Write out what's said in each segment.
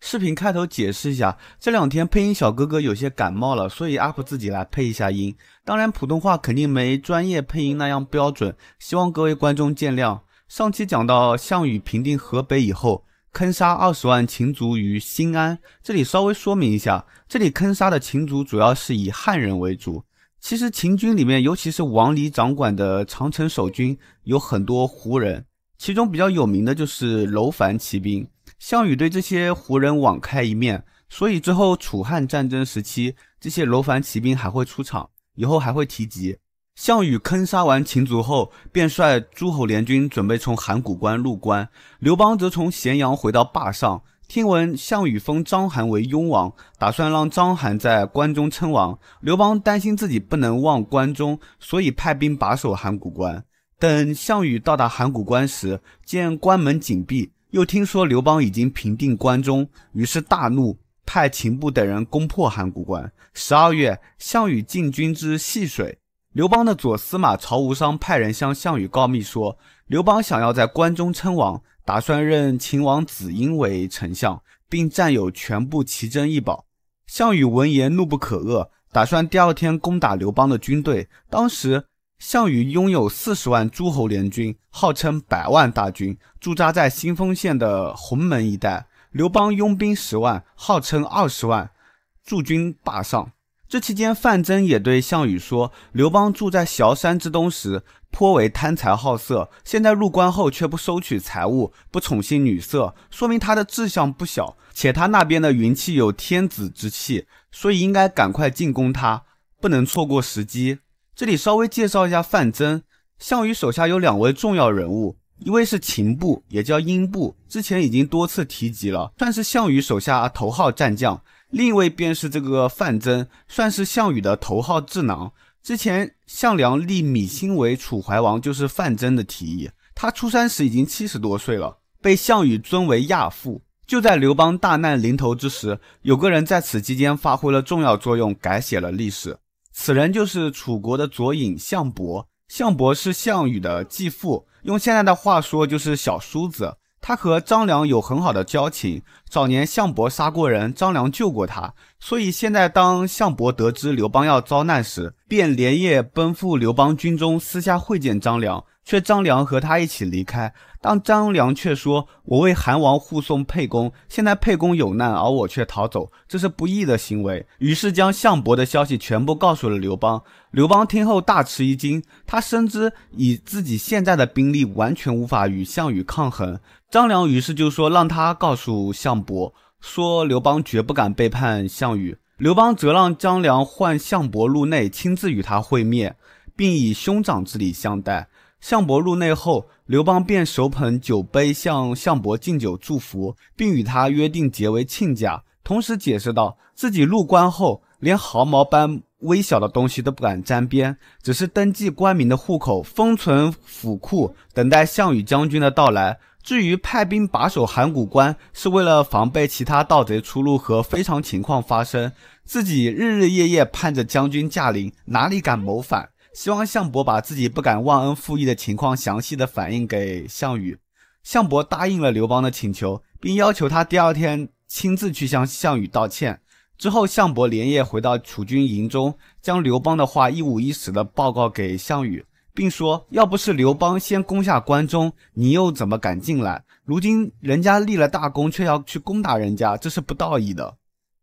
视频开头解释一下，这两天配音小哥哥有些感冒了，所以 UP 自己来配一下音。当然，普通话肯定没专业配音那样标准，希望各位观众见谅。上期讲到项羽平定河北以后，坑杀二十万秦族于新安。这里稍微说明一下，这里坑杀的秦族主要是以汉人为主。其实秦军里面，尤其是王离掌管的长城守军，有很多胡人，其中比较有名的就是楼烦骑兵。项羽对这些胡人网开一面，所以之后楚汉战争时期，这些楼烦骑兵还会出场，以后还会提及。项羽坑杀完秦族后，便率诸侯联军准备从函谷关入关。刘邦则从咸阳回到霸上，听闻项羽封章邯为雍王，打算让章邯在关中称王。刘邦担心自己不能忘关中，所以派兵把守函谷关。等项羽到达函谷关时，见关门紧闭。又听说刘邦已经平定关中，于是大怒，派秦布等人攻破函谷关。十二月，项羽进军之戏水，刘邦的左司马曹无伤派人向项羽告密说，刘邦想要在关中称王，打算任秦王子婴为丞相，并占有全部奇珍异宝。项羽闻言怒不可遏，打算第二天攻打刘邦的军队。当时。项羽拥有四十万诸侯联军，号称百万大军，驻扎在新丰县的鸿门一带。刘邦拥兵十万，号称二十万，驻军霸上。这期间，范增也对项羽说：“刘邦住在崤山之东时，颇为贪财好色；现在入关后，却不收取财物，不宠幸女色，说明他的志向不小，且他那边的云气有天子之气，所以应该赶快进攻他，不能错过时机。”这里稍微介绍一下范增。项羽手下有两位重要人物，一位是秦部，也叫英部，之前已经多次提及了，算是项羽手下头号战将；另一位便是这个范增，算是项羽的头号智囊。之前项梁立芈心为楚怀王，就是范增的提议。他出山时已经七十多岁了，被项羽尊为亚父。就在刘邦大难临头之时，有个人在此期间发挥了重要作用，改写了历史。此人就是楚国的左尹项伯，项伯是项羽的继父，用现在的话说就是小叔子。他和张良有很好的交情，早年项伯杀过人，张良救过他，所以现在当项伯得知刘邦要遭难时，便连夜奔赴刘邦军中，私下会见张良。却张良和他一起离开。但张良却说：“我为韩王护送沛公，现在沛公有难，而我却逃走，这是不义的行为。”于是将项伯的消息全部告诉了刘邦。刘邦听后大吃一惊，他深知以自己现在的兵力，完全无法与项羽抗衡。张良于是就说：“让他告诉项伯，说刘邦绝不敢背叛项羽。”刘邦则让张良唤项伯入内，亲自与他会面，并以兄长之礼相待。项伯入内后，刘邦便手捧酒杯向项伯敬酒祝福，并与他约定结为亲家。同时解释道，自己入关后连毫毛般微小的东西都不敢沾边，只是登记官民的户口、封存府库，等待项羽将军的到来。至于派兵把守函谷关，是为了防备其他盗贼出入和非常情况发生。自己日日夜夜盼着将军驾临，哪里敢谋反？希望项伯把自己不敢忘恩负义的情况详细的反映给项羽。项伯答应了刘邦的请求，并要求他第二天亲自去向项羽道歉。之后，项伯连夜回到楚军营中，将刘邦的话一五一十的报告给项羽，并说：“要不是刘邦先攻下关中，你又怎么敢进来？如今人家立了大功，却要去攻打人家，这是不道义的。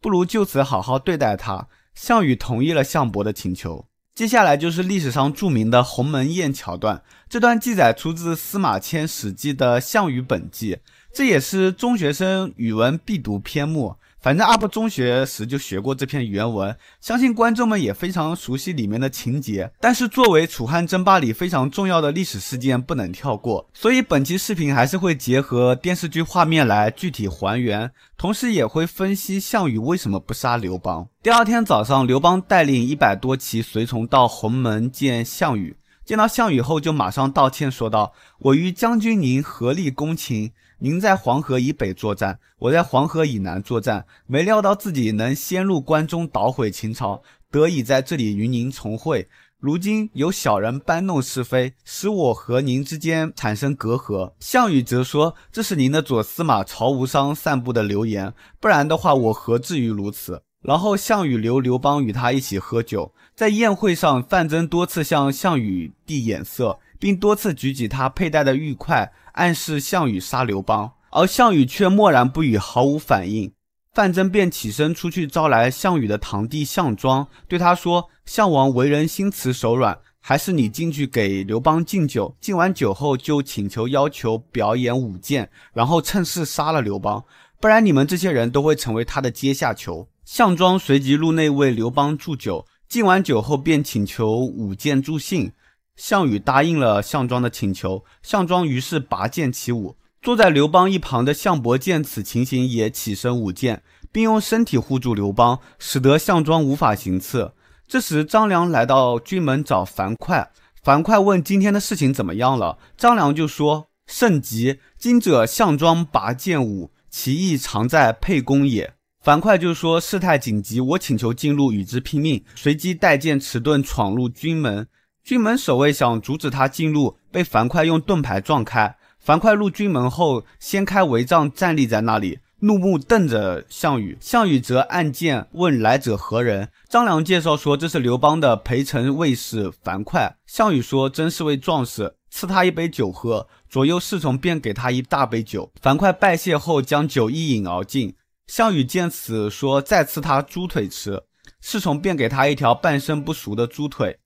不如就此好好对待他。”项羽同意了项伯的请求。接下来就是历史上著名的鸿门宴桥段，这段记载出自司马迁《史记》的《项羽本纪》，这也是中学生语文必读篇目。反正 UP 中学时就学过这篇原文，相信观众们也非常熟悉里面的情节。但是作为楚汉争霸里非常重要的历史事件，不能跳过。所以本期视频还是会结合电视剧画面来具体还原，同时也会分析项羽为什么不杀刘邦。第二天早上，刘邦带领一百多骑随从到鸿门见项羽。见到项羽后，就马上道歉，说道：“我与将军您合力攻秦。”您在黄河以北作战，我在黄河以南作战，没料到自己能先入关中捣毁秦朝，得以在这里与您重会。如今有小人搬弄是非，使我和您之间产生隔阂。项羽则说：“这是您的左司马曹无伤散布的流言，不然的话，我何至于如此？”然后项羽留刘邦与他一起喝酒。在宴会上，范增多次向项羽递眼色。并多次举起他佩戴的玉块，暗示项羽杀刘邦，而项羽却默然不语，毫无反应。范增便起身出去，招来项羽的堂弟项庄，对他说：“项王为人心慈手软，还是你进去给刘邦敬酒，敬完酒后就请求要求表演舞剑，然后趁势杀了刘邦，不然你们这些人都会成为他的阶下囚。”项庄随即入内为刘邦祝酒，敬完酒后便请求舞剑助兴。项羽答应了项庄的请求，项庄于是拔剑起舞。坐在刘邦一旁的项伯见此情形，也起身舞剑，并用身体护住刘邦，使得项庄无法行刺。这时，张良来到军门找樊哙。樊哙问：“今天的事情怎么样了？”张良就说：“甚急！今者项庄拔剑舞，其意常在沛公也。”樊哙就说：“事态紧急，我请求进入与之拼命。”随即带剑持盾闯入军门。军门守卫想阻止他进入，被樊哙用盾牌撞开。樊哙入军门后，掀开帷帐站立在那里，怒目瞪着项羽。项羽则按剑问来者何人。张良介绍说，这是刘邦的陪臣卫士樊哙。项羽说：“真是位壮士，赐他一杯酒喝。”左右侍从便给他一大杯酒。樊哙拜谢后，将酒一饮而尽。项羽见此，说：“再赐他猪腿吃。”侍从便给他一条半生不熟的猪腿。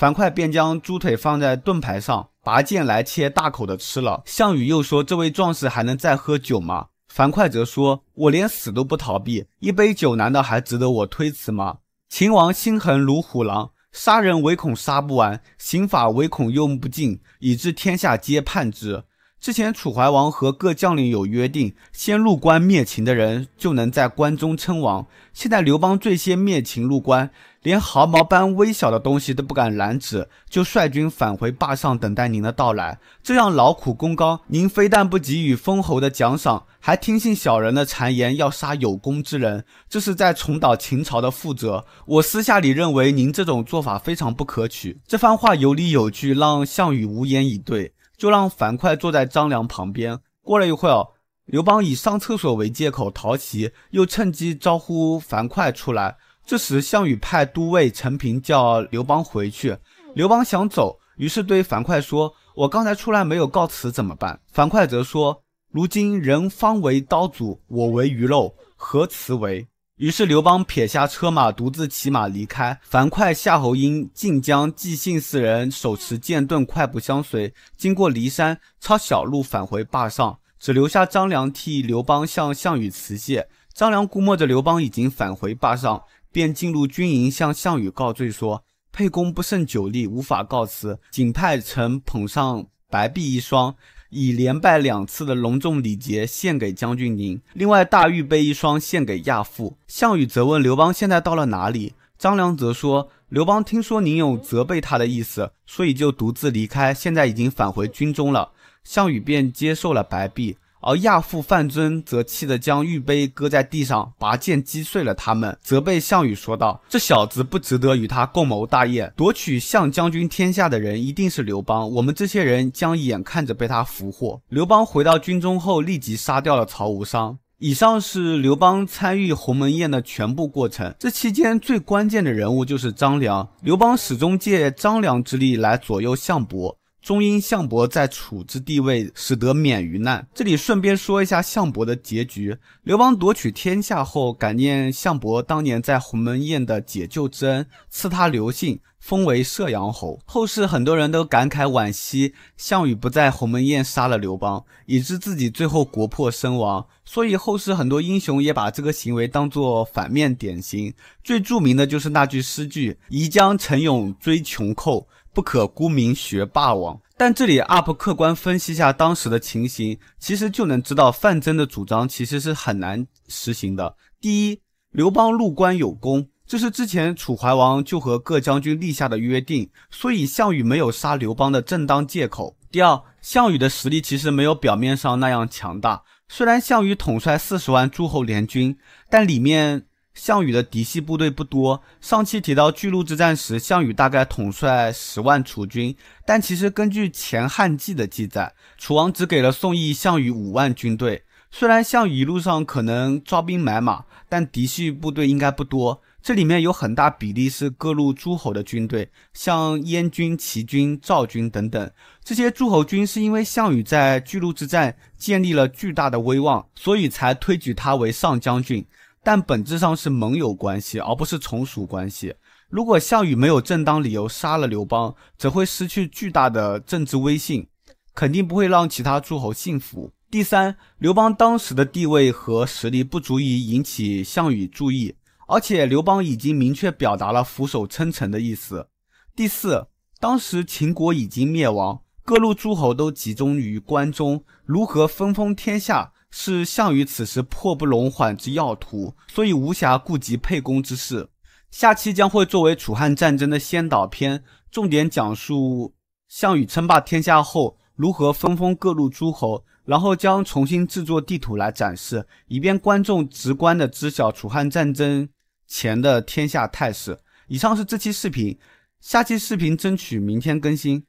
樊哙便将猪腿放在盾牌上，拔剑来切，大口的吃了。项羽又说：“这位壮士还能再喝酒吗？”樊哙则说：“我连死都不逃避，一杯酒难道还值得我推辞吗？”秦王心狠如虎狼，杀人唯恐杀不完，刑法唯恐用不尽，以致天下皆叛之。之前楚怀王和各将领有约定，先入关灭秦的人就能在关中称王。现在刘邦最先灭秦入关，连毫毛般微小的东西都不敢染指，就率军返回霸上等待您的到来。这样劳苦功高，您非但不给予封侯的奖赏，还听信小人的谗言要杀有功之人，这是在重蹈秦朝的覆辙。我私下里认为您这种做法非常不可取。这番话有理有据，让项羽无言以对。就让樊哙坐在张良旁边。过了一会儿，刘邦以上厕所为借口逃席，又趁机招呼樊哙出来。这时，项羽派都尉陈平叫刘邦回去。刘邦想走，于是对樊哙说：“我刚才出来没有告辞，怎么办？”樊哙则说：“如今人方为刀俎，我为鱼肉，何辞为？”于是刘邦撇下车马，独自骑马离开。樊哙、夏侯婴、晋江、纪信四人手持剑盾，快步相随。经过骊山，抄小路返回坝上，只留下张良替刘邦向项羽辞谢。张良估摸着刘邦已经返回坝上，便进入军营，向项羽告罪说：“沛公不胜酒力，无法告辞，仅派臣捧上白璧一双。”以连败两次的隆重礼节献给将军您。另外，大玉被一双献给亚父。项羽则问刘邦：“现在到了哪里？”张良则说：“刘邦听说您有责备他的意思，所以就独自离开，现在已经返回军中了。”项羽便接受了白璧。而亚父范尊则气得将玉杯搁在地上，拔剑击碎了他们。责备项羽说道：“这小子不值得与他共谋大业，夺取项将军天下的人一定是刘邦。我们这些人将眼看着被他俘获。”刘邦回到军中后，立即杀掉了曹无伤。以上是刘邦参与鸿门宴的全部过程。这期间最关键的人物就是张良，刘邦始终借张良之力来左右项伯。终因项伯在楚之地位，使得免于难。这里顺便说一下项伯的结局。刘邦夺取天下后，感念项伯当年在鸿门宴的解救之恩，赐他刘姓，封为射阳侯。后世很多人都感慨惋惜项羽不在鸿门宴杀了刘邦，以致自己最后国破身亡。所以后世很多英雄也把这个行为当作反面典型。最著名的就是那句诗句：“宜将陈勇追穷寇。”不可沽名学霸王，但这里 UP 客观分析一下当时的情形，其实就能知道范增的主张其实是很难实行的。第一，刘邦入关有功，这是之前楚怀王就和各将军立下的约定，所以项羽没有杀刘邦的正当借口。第二，项羽的实力其实没有表面上那样强大，虽然项羽统帅四十万诸侯联军，但里面。项羽的嫡系部队不多。上期提到巨鹿之战时，项羽大概统帅十万楚军，但其实根据《前汉纪》的记载，楚王只给了宋义、项羽五万军队。虽然项羽一路上可能招兵买马，但嫡系部队应该不多。这里面有很大比例是各路诸侯的军队，像燕军、齐军、赵军等等。这些诸侯军是因为项羽在巨鹿之战建立了巨大的威望，所以才推举他为上将军。但本质上是盟友关系，而不是从属关系。如果项羽没有正当理由杀了刘邦，则会失去巨大的政治威信，肯定不会让其他诸侯信服。第三，刘邦当时的地位和实力不足以引起项羽注意，而且刘邦已经明确表达了俯首称臣的意思。第四，当时秦国已经灭亡，各路诸侯都集中于关中，如何分封天下？是项羽此时迫不容缓之要图，所以无暇顾及沛公之事。下期将会作为楚汉战争的先导篇，重点讲述项羽称霸天下后如何分封各路诸侯，然后将重新制作地图来展示，以便观众直观的知晓楚汉战争前的天下态势。以上是这期视频，下期视频争取明天更新。